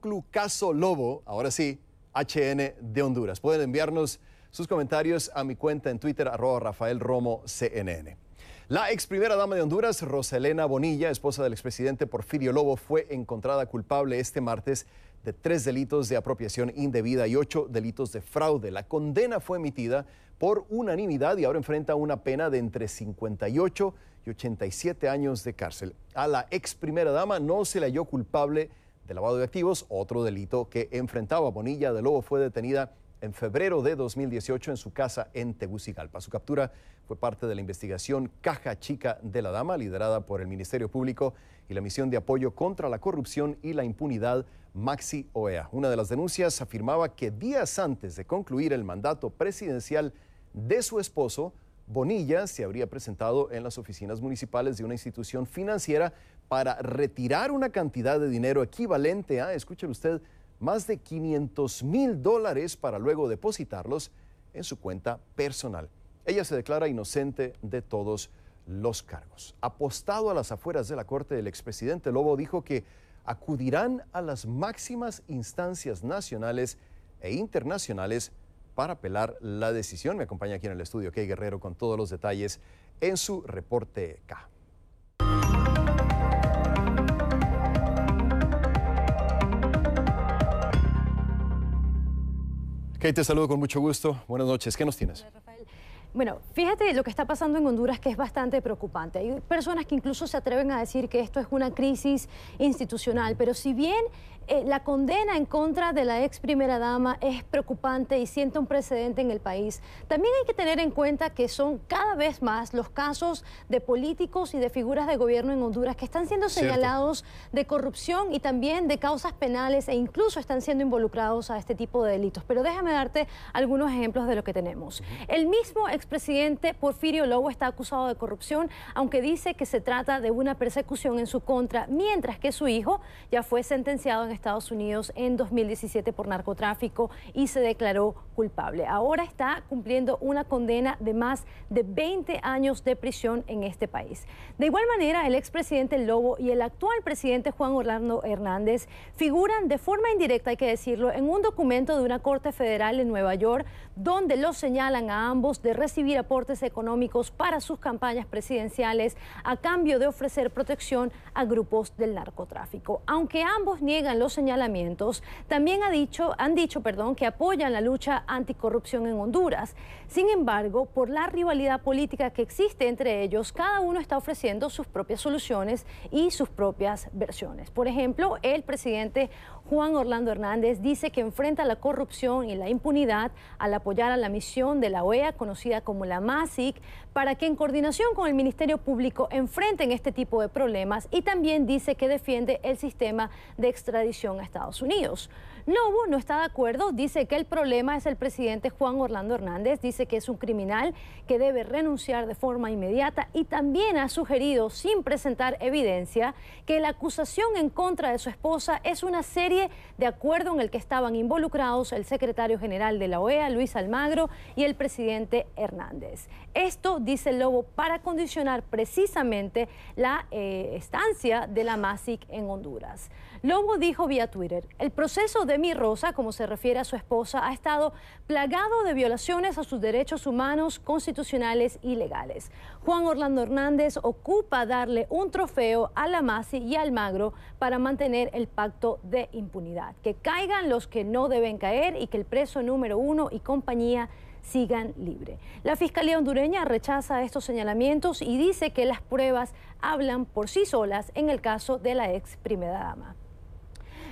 Clucaso Lobo, ahora sí, HN de Honduras. Pueden enviarnos sus comentarios a mi cuenta en Twitter, arroba Rafael Romo CNN. La ex primera dama de Honduras, Rosalena Bonilla, esposa del expresidente Porfirio Lobo, fue encontrada culpable este martes de tres delitos de apropiación indebida y ocho delitos de fraude. La condena fue emitida por unanimidad y ahora enfrenta una pena de entre 58 y 87 años de cárcel. A la ex primera dama no se le halló culpable de lavado de activos, otro delito que enfrentaba Bonilla de Lobo, fue detenida en febrero de 2018 en su casa en Tegucigalpa. Su captura fue parte de la investigación Caja Chica de la Dama, liderada por el Ministerio Público y la misión de apoyo contra la corrupción y la impunidad Maxi OEA. Una de las denuncias afirmaba que días antes de concluir el mandato presidencial de su esposo, Bonilla se habría presentado en las oficinas municipales de una institución financiera para retirar una cantidad de dinero equivalente a, escuche usted, más de 500 mil dólares para luego depositarlos en su cuenta personal. Ella se declara inocente de todos los cargos. Apostado a las afueras de la corte, el expresidente Lobo dijo que acudirán a las máximas instancias nacionales e internacionales para apelar la decisión. Me acompaña aquí en el estudio Key Guerrero con todos los detalles en su reporte K. Key, te saludo con mucho gusto. Buenas noches. ¿Qué nos tienes? Bueno, fíjate lo que está pasando en Honduras que es bastante preocupante. Hay personas que incluso se atreven a decir que esto es una crisis institucional, pero si bien eh, la condena en contra de la ex primera dama es preocupante y siente un precedente en el país, también hay que tener en cuenta que son cada vez más los casos de políticos y de figuras de gobierno en Honduras que están siendo señalados de corrupción y también de causas penales e incluso están siendo involucrados a este tipo de delitos. Pero déjame darte algunos ejemplos de lo que tenemos. El mismo presidente Porfirio Lobo está acusado de corrupción, aunque dice que se trata de una persecución en su contra, mientras que su hijo ya fue sentenciado en Estados Unidos en 2017 por narcotráfico y se declaró culpable. Ahora está cumpliendo una condena de más de 20 años de prisión en este país. De igual manera, el expresidente Lobo y el actual presidente Juan Orlando Hernández figuran de forma indirecta, hay que decirlo, en un documento de una corte federal en Nueva York, donde los señalan a ambos de recibir aportes económicos para sus campañas presidenciales a cambio de ofrecer protección a grupos del narcotráfico. Aunque ambos niegan los señalamientos, también ha dicho, han dicho perdón, que apoyan la lucha anticorrupción en Honduras. Sin embargo, por la rivalidad política que existe entre ellos, cada uno está ofreciendo sus propias soluciones y sus propias versiones. Por ejemplo, el presidente Juan Orlando Hernández dice que enfrenta la corrupción y la impunidad al apoyar a la misión de la OEA, conocida como la MASIC, para que en coordinación con el Ministerio Público enfrenten este tipo de problemas y también dice que defiende el sistema de extradición a Estados Unidos. Lobo no está de acuerdo, dice que el problema es el presidente Juan Orlando Hernández, dice que es un criminal que debe renunciar de forma inmediata y también ha sugerido, sin presentar evidencia, que la acusación en contra de su esposa es una serie de acuerdo en el que estaban involucrados el secretario general de la OEA, Luis Almagro, y el presidente Hernández. Esto, dice Lobo, para condicionar precisamente la eh, estancia de la MASIC en Honduras. Lobo dijo vía Twitter, el proceso de mi Rosa, como se refiere a su esposa, ha estado plagado de violaciones a sus derechos humanos, constitucionales y legales. Juan Orlando Hernández ocupa darle un trofeo a la Masic y Almagro para mantener el pacto de impunidad, que caigan los que no deben caer y que el preso número uno y compañía sigan libre. La Fiscalía hondureña rechaza estos señalamientos y dice que las pruebas hablan por sí solas en el caso de la ex primera dama.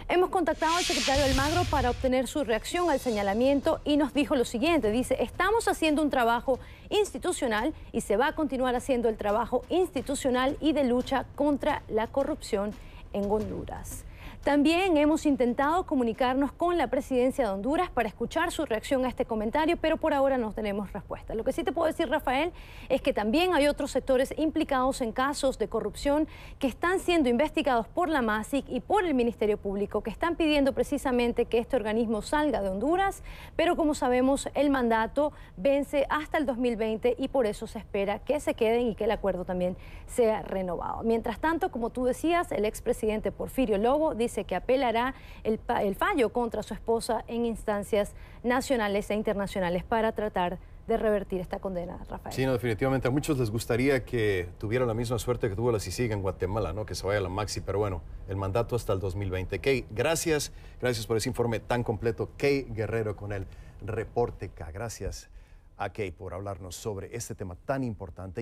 Hemos contactado al secretario Almagro para obtener su reacción al señalamiento y nos dijo lo siguiente, dice, estamos haciendo un trabajo institucional y se va a continuar haciendo el trabajo institucional y de lucha contra la corrupción en Honduras. También hemos intentado comunicarnos con la presidencia de Honduras para escuchar su reacción a este comentario, pero por ahora no tenemos respuesta. Lo que sí te puedo decir, Rafael, es que también hay otros sectores implicados en casos de corrupción que están siendo investigados por la MASIC y por el Ministerio Público, que están pidiendo precisamente que este organismo salga de Honduras, pero como sabemos, el mandato vence hasta el 2020 y por eso se espera que se queden y que el acuerdo también sea renovado. Mientras tanto, como tú decías, el expresidente Porfirio Lobo dice que apelará el, fallo contra su esposa en instancias nacionales e internacionales para tratar de revertir esta condena, Rafael. Sí, no, definitivamente. A muchos les gustaría que tuvieran la misma suerte que tuvo la CICIGA en Guatemala, ¿no? Que se vaya a la maxi, pero bueno, el mandato hasta el 2020. Kay, gracias, gracias por ese informe tan completo. Kay Guerrero con el reporte K. Gracias a Kay por hablarnos sobre este tema tan importante.